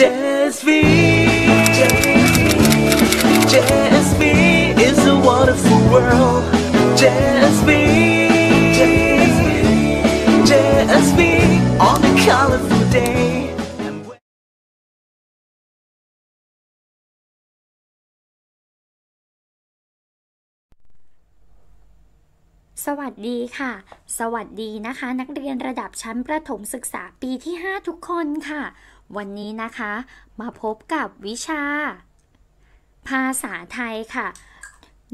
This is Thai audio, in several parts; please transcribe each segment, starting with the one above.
สวัสดีค่ะ สวัสดีนะคะ นักเรียนระดับชั้นประถมศึกษาปีที่ 5 ทุกคนค่ะวันนี้นะคะมาพบกับวิชาภาษาไทยค่ะ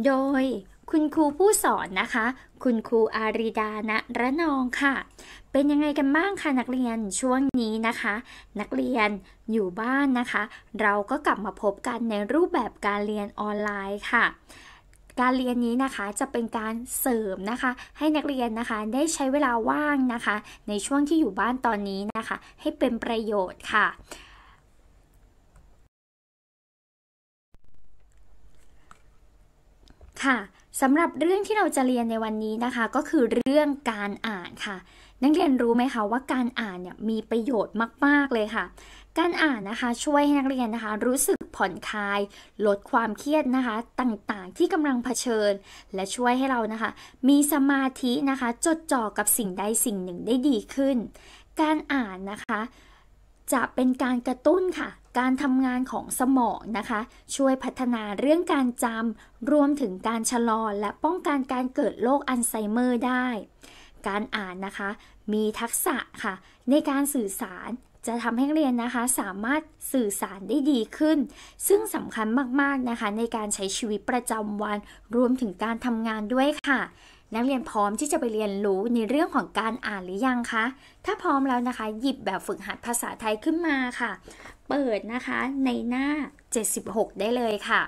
โดยคุณครูผู้สอนนะคะ คุณครูอาริดาณะระนองค่ะ เป็นยังไงกันบ้างคะนักเรียนช่วงนี้นะคะ นักเรียนอยู่บ้านนะคะ เราก็กลับมาพบกันในรูปแบบการเรียนออนไลน์ค่ะการเรียนนี้นะคะจะเป็นการเสริมนะคะ ให้นักเรียนนะคะได้ใช้เวลาว่างนะคะ ในช่วงที่อยู่บ้านตอนนี้นะคะ ให้เป็นประโยชน์ค่ะ ค่ะสำหรับเรื่องที่เราจะเรียนในวันนี้นะคะ ก็คือเรื่องการอ่านค่ะ นักเรียนรู้ไหมคะว่าการอ่านเนี่ยมีประโยชน์มาก ๆเลยค่ะการอ่านนะคะช่วยให้นักเรียนนะคะ รู้สึกผ่อนคลายลดความเครียดนะคะต่างๆที่กำลังเผชิญ และช่วยให้เรานะคะมีสมาธินะคะจดจ่อกับสิ่งใดสิ่งหนึ่งได้ดีขึ้น การอ่านนะคะ จะเป็นการกระตุ้นค่ะการทำงานของสมองนะคะ ช่วยพัฒนาเรื่องการจำรวมถึงการชะลอและป้องกันการเกิดโรคอัลไซเมอร์ได้ การอ่านนะคะมีทักษะค่ะในการสื่อสารจะทำให้เรียนนะคะสามารถสื่อสารได้ดีขึ้น ซึ่งสำคัญมากๆนะคะ ในการใช้ชีวิตประจำวันรวมถึงการทำงานด้วยค่ะ นักเรียนพร้อมที่จะไปเรียนรู้ในเรื่องของการอ่านหรือยังคะถ้าพร้อมแล้วนะคะ หยิบแบบฝึกหัดภาษาไทยขึ้นมาค่ะ เปิดนะคะในหน้า 76 ได้เลยค่ะ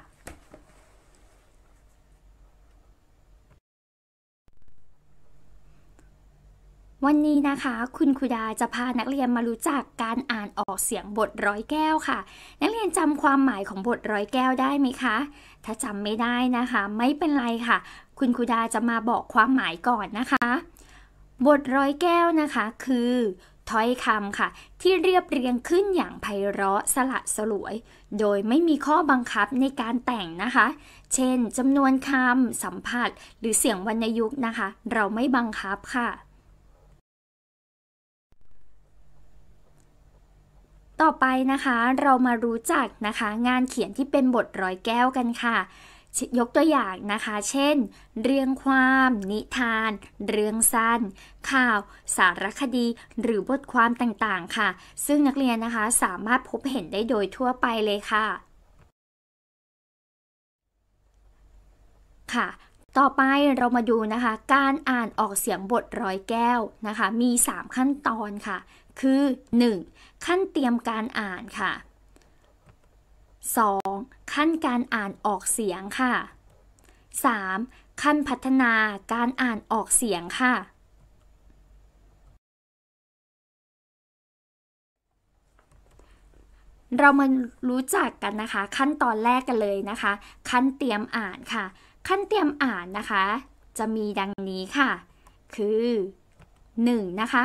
วันนี้นะคะคุณคุดาจะพานักเรียนมารู้จักการอ่านออกเสียงบทร้อยแก้วค่ะ นักเรียนจำความหมายของบทร้อยแก้วได้ไหมคะ ถ้าจำไม่ได้นะคะ ไม่เป็นไรค่ะ คุณคุดาจะมาบอกความหมายก่อนนะคะ บทร้อยแก้วนะคะ คือถ้อยคำค่ะ ที่เรียบเรียงขึ้นอย่างไพเราะสละสลวย โดยไม่มีข้อบังคับในการแต่งนะคะ เช่นจำนวนคำสัมผัส หรือเสียงวรรณยุกต์นะคะ เราไม่บังคับค่ะต่อไปนะคะเรามารู้จักนะคะงานเขียนที่เป็นบทร้อยแก้วกันค่ะ ยกตัวอย่างนะคะ เช่น เรื่องความ นิทาน เรื่องสั้นข่าว สารคดี หรือบทความต่างๆค่ะ ซึ่งนักเรียนนะคะสามารถพบเห็นได้โดยทั่วไปเลยค่ะค่ะต่อไปเรามาดูนะคะการอ่านออกเสียงบทร้อยแก้วนะคะ มี 3 ขั้นตอนค่ะ คือ 1. ขั้นเตรียมการอ่านค่ะ 2. ขั้นการอ่านออกเสียงค่ะ 3. ขั้นพัฒนาการอ่านออกเสียงค่ะ เรามารู้จักกันนะคะ ขั้นตอนแรกกันเลยนะคะ ขั้นเตรียมอ่านค่ะขั้นเตรียมอ่านนะคะจะมีดังนี้ค่ะ คือ 1. นะคะ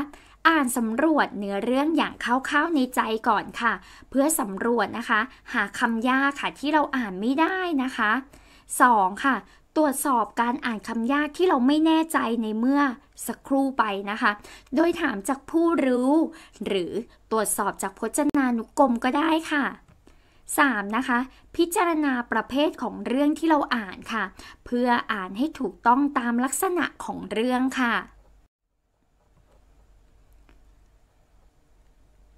อ่านสำรวจเนื้อเรื่องอย่างคร่าวๆในใจก่อนค่ะ เพื่อสำรวจนะคะ หาคำยากค่ะที่เราอ่านไม่ได้นะคะ 2. ค่ะตรวจสอบการอ่านคำยากที่เราไม่แน่ใจในเมื่อสักครู่ไปนะคะ โดยถามจากผู้รู้ หรือตรวจสอบจากพจนานุกรมก็ได้ค่ะ 3. นะคะ พิจารณาประเภทของเรื่องที่เราอ่านค่ะ เพื่ออ่านให้ถูกต้องตามลักษณะของเรื่องค่ะ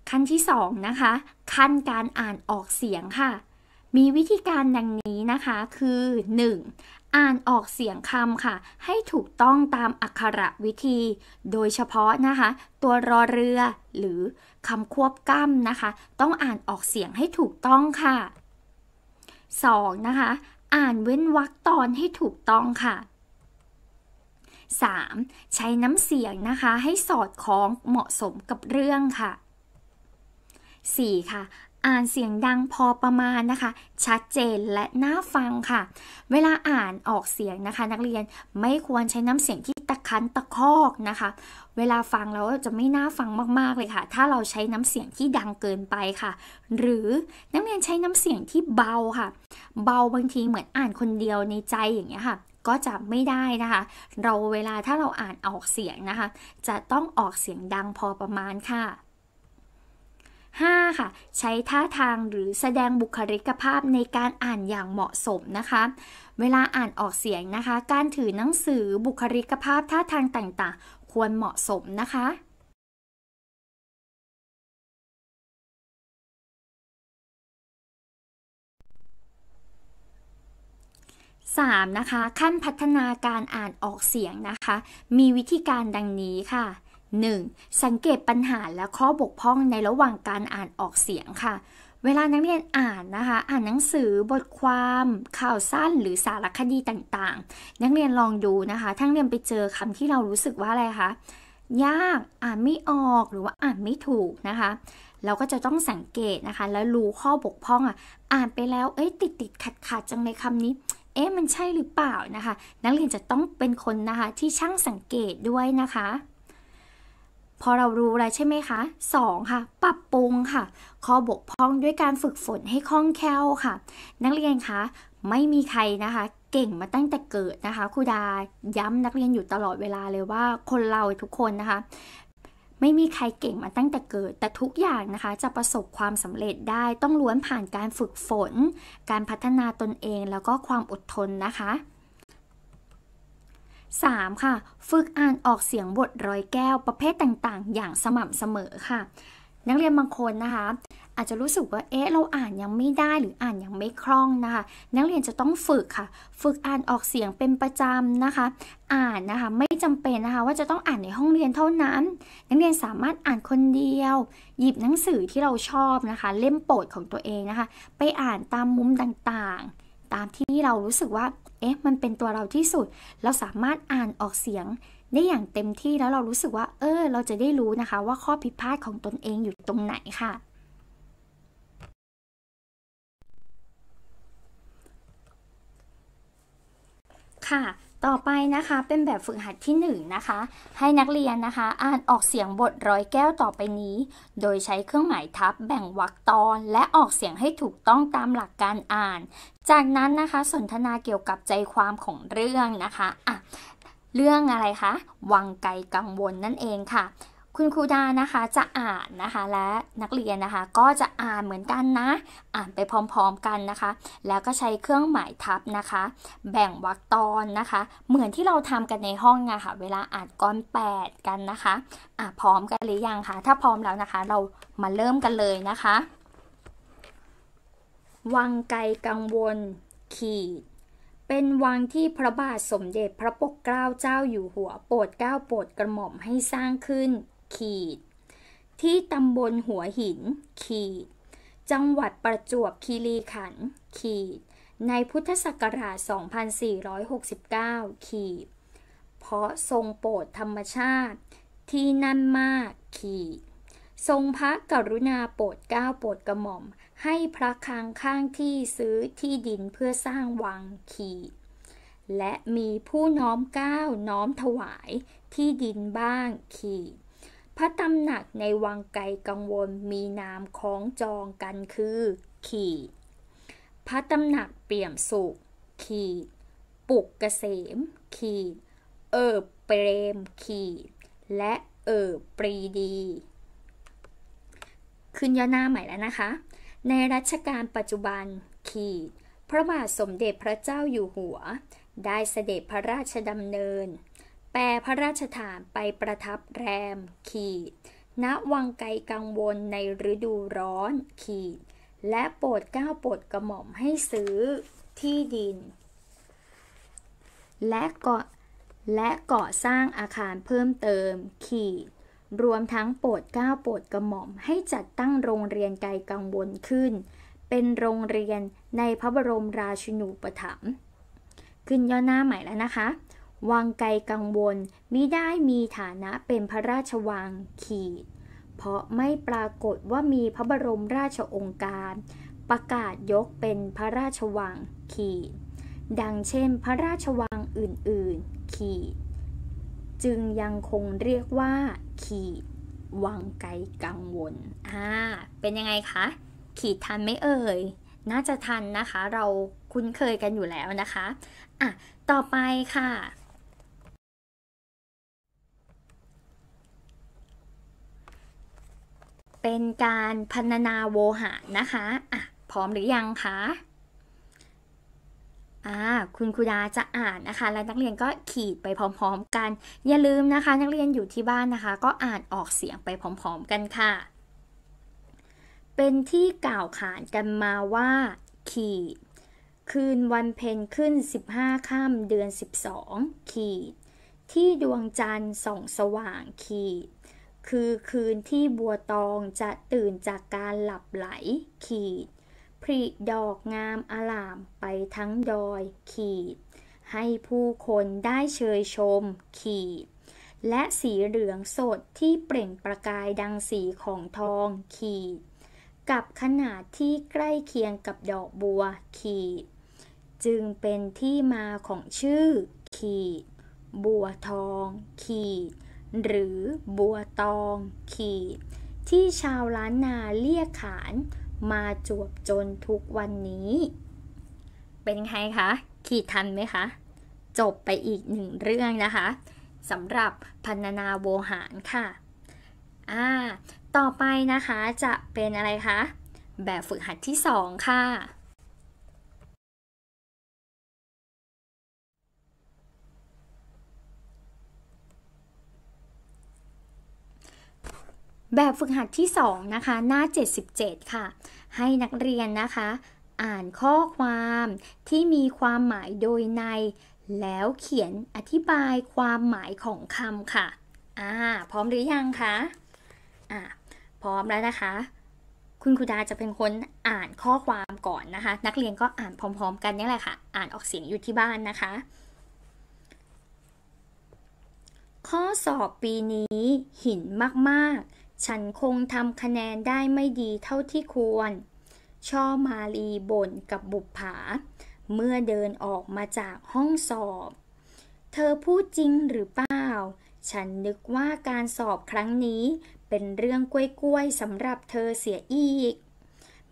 ขั้นที่ 2 นะคะ ขั้นการอ่านออกเสียงค่ะมีวิธีการดังนี้นะคะคือ 1. อ่านออกเสียงคำค่ะ ให้ถูกต้องตามอักขระวิธี โดยเฉพาะนะคะ ตัวรอเรือ หรือคำควบกล้ำนะคะ ต้องอ่านออกเสียงให้ถูกต้องค่ะ 2. นะคะ อ่านเว้นวรรคตอนให้ถูกต้องค่ะ 3. ใช้น้ำเสียงนะคะ ให้สอดคล้องเหมาะสมกับเรื่องค่ะ 4. ค่ะอ่านเสียงดังพอประมาณนะคะ ชัดเจนและน่าฟังค่ะ เวลาอ่านออกเสียงนะคะ นักเรียนไม่ควรใช้น้ำเสียงที่ตะคันตะคอกนะคะ เวลาฟังแล้วจะไม่น่าฟังมากๆเลยค่ะ ถ้าเราใช้น้ำเสียงที่ดังเกินไปค่ะ หรือนักเรียนใช้น้ำเสียงที่เบาค่ะ เบาบางทีเหมือนอ่านคนเดียวในใจอย่างเงี้ยค่ะ ก็จะไม่ได้นะคะ เราเวลาถ้าเราอ่านออกเสียงนะคะ จะต้องออกเสียงดังพอประมาณค่ะ 5. ค่ะใช้ท่าทางหรือแสดงบุคลิกภาพในการอ่านอย่างเหมาะสมนะคะ เวลาอ่านออกเสียงนะคะ การถือหนังสือบุคลิกภาพท่าทางต่าง ๆ ควรเหมาะสมนะคะมนะคะ ขั้นพัฒนาการอ่านออกเสียงนะคะ มีวิธีการดังนี้ค่ะ 1. สังเกตปัญหาและข้อบกพร่องในระหว่างการอ่านออกเสียงค่ะ เวลานักเรียนอ่านนะคะ อ่านหนังสือบทความ ข่าวสั้นหรือสารคดีต่างๆ นักเรียนลองดูนะคะทั้งเรียนไปเจอคำที่เรารู้สึกว่าอะไรคะยากอ่านไม่ออกหรือว่าอ่านไม่ถูกนะคะ เราก็จะต้องสังเกตนะคะ แล้วรู้ข้อบกพร่องอ่ะอ่านไปแล้วเอ้ยติดติดขัดขัดจังเลยคำนี้เอ๊ะมันใช่หรือเปล่านะคะ นักเรียนจะต้องเป็นคนนะคะ ที่ช่างสังเกตด้วยนะคะพอเรารู้อะไรใช่ไหมคะ 2. ค่ะ ปรับปรุงค่ะ ข้อบกพร่องด้วยการฝึกฝนให้คล่องแคล่วค่ะ นักเรียนคะ ไม่มีใครนะคะ เก่งมาตั้งแต่เกิดนะคะ ครูดาย้ำนักเรียนอยู่ตลอดเวลาเลยว่าคนเราทุกคนนะคะ ไม่มีใครเก่งมาตั้งแต่เกิด แต่ทุกอย่างนะคะ จะประสบความสำเร็จได้ต้องล้วนผ่านการฝึกฝน การพัฒนาตนเอง แล้วก็ความอดทนนะคะ 3. ค่ะ ฝึกอ่านออกเสียงบทร้อยแก้วประเภทต่างๆ อย่างสม่ำเสมอค่ะ นักเรียนบางคนนะคะอาจจะรู้สึกว่าเอ๊ะเราอ่านยังไม่ได้หรืออ่านยังไม่คล่องนะคะ นักเรียนจะต้องฝึกค่ะ ฝึกอ่านออกเสียงเป็นประจำนะคะ อ่านนะคะไม่จำเป็นนะคะว่าจะต้องอ่านในห้องเรียนเท่านั้น นักเรียนสามารถอ่านคนเดียว หยิบหนังสือที่เราชอบนะคะ เล่มโปรดของตัวเองนะคะ ไปอ่านตามมุมต่างๆตามที่เรารู้สึกว่าอ๊ะมันเป็นตัวเราที่สุด เราสามารถอ่านออกเสียง ได้อย่างเต็มที่แล้วเรารู้สึกว่า เออ เราจะได้รู้นะคะว่าข้อผิดพลาดของตนเองอยู่ตรงไหนค่ะ ค่ะต่อไปนะคะเป็นแบบฝึกหัดที่1นนะคะให้นักเรียนนะคะ อ่านออกเสียงบทร้อยแก้วต่อไปนี้ โดยใช้เครื่องหมายทับแบ่งวรรคตอน และออกเสียงให้ถูกต้องตามหลักการอ่าน จากนั้นนะคะ สนทนาเกี่ยวกับใจความของเรื่องนะคะอ่ะเรื่องอะไรคะวังไกลกังวลนั่นเองค่ะคุณครูดานะคะจะอ่านนะคะและนักเรียนนะคะก็จะอ่านเหมือนกันนะ อ่านไปพร้อมๆกันนะคะ แล้วก็ใช้เครื่องหมายทับนะคะ แบ่งวรรคตอนนะคะ เหมือนที่เราทำกันในห้องนะคะเวลาอ่านก้อน8กันนะคะอ่าพร้อมกันหรือยังคะถ้าพร้อมแล้วนะคะเรามาเริ่มกันเลยนะคะ วังไกลกังวลขีดเป็นวังที่พระบาทสมเด็จพระปกเกล้าเจ้า อยู่หัวโปรดเกล้าโปรดกระหม่อมให้สร้างขึ้นขีดที่ตำบลหัวหิน ขีด จังหวัดประจวบคีรีขันธ์ ขีด ในพุทธศักราช 2469 ขีด เพราะทรงโปรดธรรมชาติที่นั่นมาก ขีด ทรงพระกรุณาโปรดเก้าโปรดกระหม่อมให้พระคังข้างที่ซื้อที่ดินเพื่อสร้างวัง ขีด และมีผู้น้อมเกล้า น้อมถวายที่ดินบ้าง ขีดพระตำหนักในวังไกลกังวลมีนามคล้องจองกันคือ ขีด พระตำหนักเปี่ยมสุข ขีด ปุกเกษม ขีด เอิบเปรม ขีด และเอิบปรีดี ขึ้นย่อหน้าใหม่แล้วนะคะ ในรัชกาลปัจจุบันขีด พระบาทสมเด็จพระเจ้าอยู่หัว ได้เสด็จพระราชดำเนินแปรพระราชฐานไปประทับแรมขีด ณ วังไกลกังวลในฤดูร้อนขีด และโปรดเก้าโปรดกระหม่อมให้ซื้อที่ดิน และก่อและก่อสร้างอาคารเพิ่มเติมขีด รวมทั้งโปรดเก้าโปรด กระหม่อมให้จัดตั้งโรงเรียน ไกลกังวลขึ้น เป็นโรงเรียนในพระบรมราชินูปถัมภ์ขึ้นย่อหน้าใหม่แล้วนะคะวังไกลกังวลมิได้มีฐานะเป็นพระราชวังขีด เพราะไม่ปรากฏว่ามีพระบรมราชองค์การ ประกาศยกเป็นพระราชวังขีด ดังเช่นพระราชวังอื่นๆ ขีด จึงยังคงเรียกว่าขีดวังไกลกังวลอ่าเป็นยังไงคะ ขีดทันไม่เอ่ย น่าจะทันนะคะ เราคุ้นเคยกันอยู่แล้วนะคะอ่ะต่อไปค่ะเป็นการพรรณนาโวหารนะคะอ่ะพร้อมหรือยังคะอ่าคุณครูดาจะอ่านนะคะ และนักเรียนก็ขีดไปพร้อมๆ กัน อย่าลืมนะคะ นักเรียนอยู่ที่บ้านนะคะ ก็อ่านออกเสียงไปพร้อมๆ กันค่ะ เป็นที่กล่าวขานกันมาว่าขีดคืนวันเพ็ญขึ้น 15ค่ำเดือน 12 ขีด ที่ดวงจันทร์ส่องสว่างขีดคือคืนที่บัวตองจะตื่นจากการหลับไหลขีดผลิดอกงามอลามไปทั้งดอยขีด ให้ผู้คนได้เชยชมขีด และสีเหลืองสดที่เปล่งประกายดังสีของทองขีด กับขนาดที่ใกล้เคียงกับดอกบัวขีด จึงเป็นที่มาของชื่อขีด บัวทองขีดหรือบัวตองขีด ที่ชาวล้านนาเรียกขานมาจวบจนทุกวันนี้ เป็นไงคะ ขีดทันไหมคะ จบไปอีกหนึ่งเรื่องนะคะสำหรับพันนาโวหารค่ะ อ่า ต่อไปนะคะจะเป็นอะไรคะ แบบฝึกหัดที่2ค่ะแบบฝึกหัดที่ 2 นะคะ หน้า 77 ค่ะ ให้นักเรียนนะคะ อ่านข้อความที่มีความหมายโดยในแล้วเขียนอธิบายความหมายของคำค่ะ อ่า พร้อมหรือยังคะอ่าพร้อมแล้วนะคะ คุณครูดาจะเป็นคน อ่านข้อความก่อนนะคะ นักเรียนก็อ่านพร้อมๆกันนี่แหละค่ะอ่านออกเสียงอยู่ที่บ้านนะคะ ข้อสอบปีนี้ หินมากๆฉันคงทำคะแนนได้ไม่ดีเท่าที่ควร ช่อมาลีบ่นกับบุปผา เมื่อเดินออกมาจากห้องสอบ เธอพูดจริงหรือเปล่า ฉันนึกว่าการสอบครั้งนี้ เป็นเรื่องกล้วยๆสำหรับเธอเสียอีก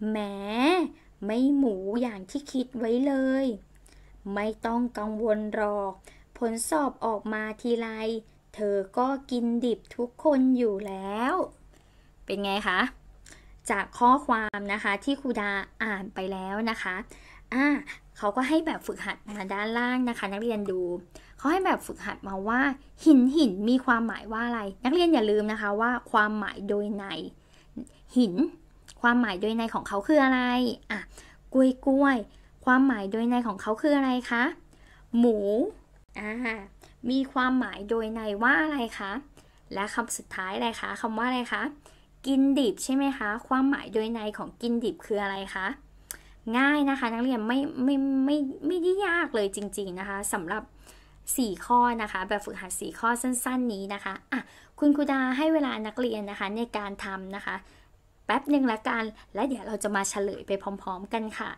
แหมไม่หมูอย่างที่คิดไว้เลย ไม่ต้องกังวลหรอก ผลสอบออกมาทีไรเธอก็กินดิบทุกคนอยู่แล้ว เป็นไงคะ จากข้อความนะคะที่ครูดาอ่านไปแล้วนะคะ อ่า เขาก็ให้แบบฝึกหัดมาด้านล่างนะคะ นักเรียนดู เขาให้แบบฝึกหัดมาว่า หินหินมีความหมายว่าอะไร นักเรียนอย่าลืมนะคะว่าความหมายโดยในหิน ความหมายโดยในของเขาคืออะไร อ่ะกล้วยกล้วยความหมายโดยในของเขาคืออะไรคะ หมู อ่ามีความหมายโดยในว่าอะไรคะ และคำสุดท้ายอะไรคะคำว่าอะไรคะกินดิบใช่ไหมคะ ความหมายโดยในของกินดิบคืออะไรคะง่ายนะคะ นักเรียนไม่ไม่ไม่ไม่ได้ยากเลยจริงๆนะคะสำหรับ 4 ข้อนะคะแบบฝึกหัด4ข้อสั้นๆนี้นะคะอ่ะคุณครูดาให้เวลานักเรียนนะคะในการทำนะคะแป๊บหนึ่งละกันและเดี๋ยวเราจะมาเฉลยไปพร้อมๆกันค่ะ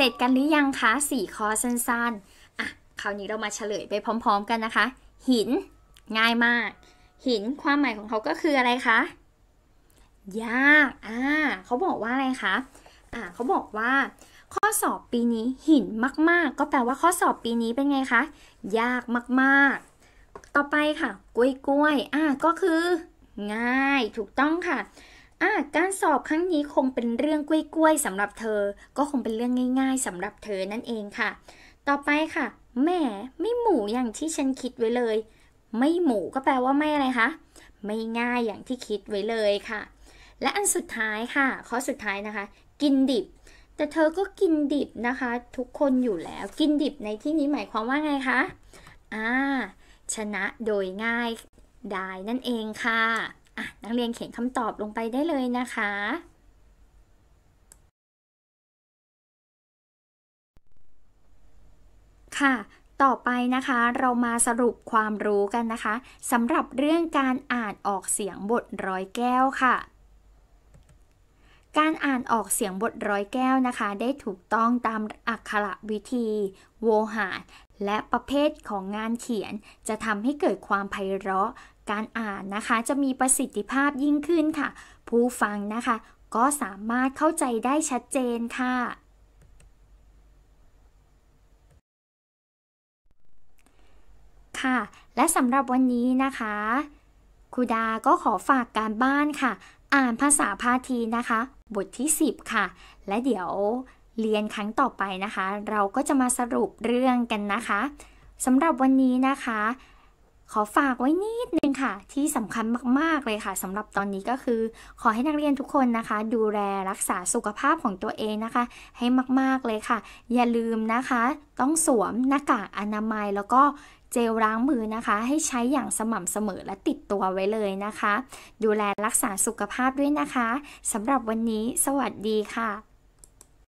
เสร็จกันหรือยังคะสี่ข้อสั้นๆอ่ะคราวนี้เรามาเฉลยไปพร้อมๆกันนะคะ หินง่ายมาก หินความหมายของเขาก็คืออะไรคะยากอ่าเขาบอกว่าอะไรคะอ่าเขาบอกว่า ข้อสอบปีนี้ หินมาก ๆ ก็แปลว่าข้อสอบปีนี้เป็นไงคะยากมากๆ ต่อไปค่ะกล้วยๆอ่า ก็คือง่าย ถูกต้องค่ะอ่การสอบครั้งนี้คงเป็นเรื่องกล้วยๆสำหรับเธอ ก็คงเป็นเรื่องง่ายๆสำหรับเธอนั่นเองค่ะ ต่อไปค่ะ แม่ไม่หมูอย่างที่ฉันคิดไว้เลย ไม่หมูก็แปลว่าไม่อะไรคะ ไม่ง่ายอย่างที่คิดไว้เลยค่ะ และอันสุดท้ายค่ะข้อสุดท้ายนะคะ กินดิบ แต่เธอก็กินดิบนะคะ ทุกคนอยู่แล้วกินดิบในที่นี้หมายความว่าไงคะ อ่าชนะโดยง่ายได้นั่นเองค่ะอ่ะนักเรียนเขียนคำตอบลงไปได้เลยนะคะ ค่ะ ต่อไปนะคะ เรามาสรุปความรู้กันนะคะสำหรับเรื่องการอ่านออกเสียงบทร้อยแก้วค่ะ การอ่านออกเสียงบทร้อยแก้วนะคะ ได้ถูกต้องตามอักขระวิธีโวหารและประเภทของงานเขียนจะทำให้เกิดความไพเราะการอ่านนะคะจะมีประสิทธิภาพยิ่งขึ้นค่ะ ผู้ฟังนะคะ ก็สามารถเข้าใจได้ชัดเจนค่ะ ค่ะ และสำหรับวันนี้นะคะครูดาก็ขอฝากการบ้านค่ะ อ่านภาษาพาทีนะคะ บทที่ 10 ค่ะ และเดี๋ยวเรียนครั้งต่อไปนะคะ เราก็จะมาสรุปเรื่องกันนะคะสำหรับวันนี้นะคะขอฝากไว้นิดนึงค่ะ ที่สำคัญมาก ๆ เลยค่ะสำหรับตอนนี้ก็คือ ขอให้นักเรียนทุกคนนะคะ ดูแลรักษาสุขภาพของตัวเองนะคะ ให้มาก ๆ เลยค่ะ อย่าลืมนะคะ ต้องสวมหน้ากากอนามัยแล้วก็เจลล้างมือนะคะ ให้ใช้อย่างสม่ำเสมอและติดตัวไว้เลยนะคะ ดูแลรักษาสุขภาพด้วยนะคะสำหรับวันนี้สวัสดีค่ะ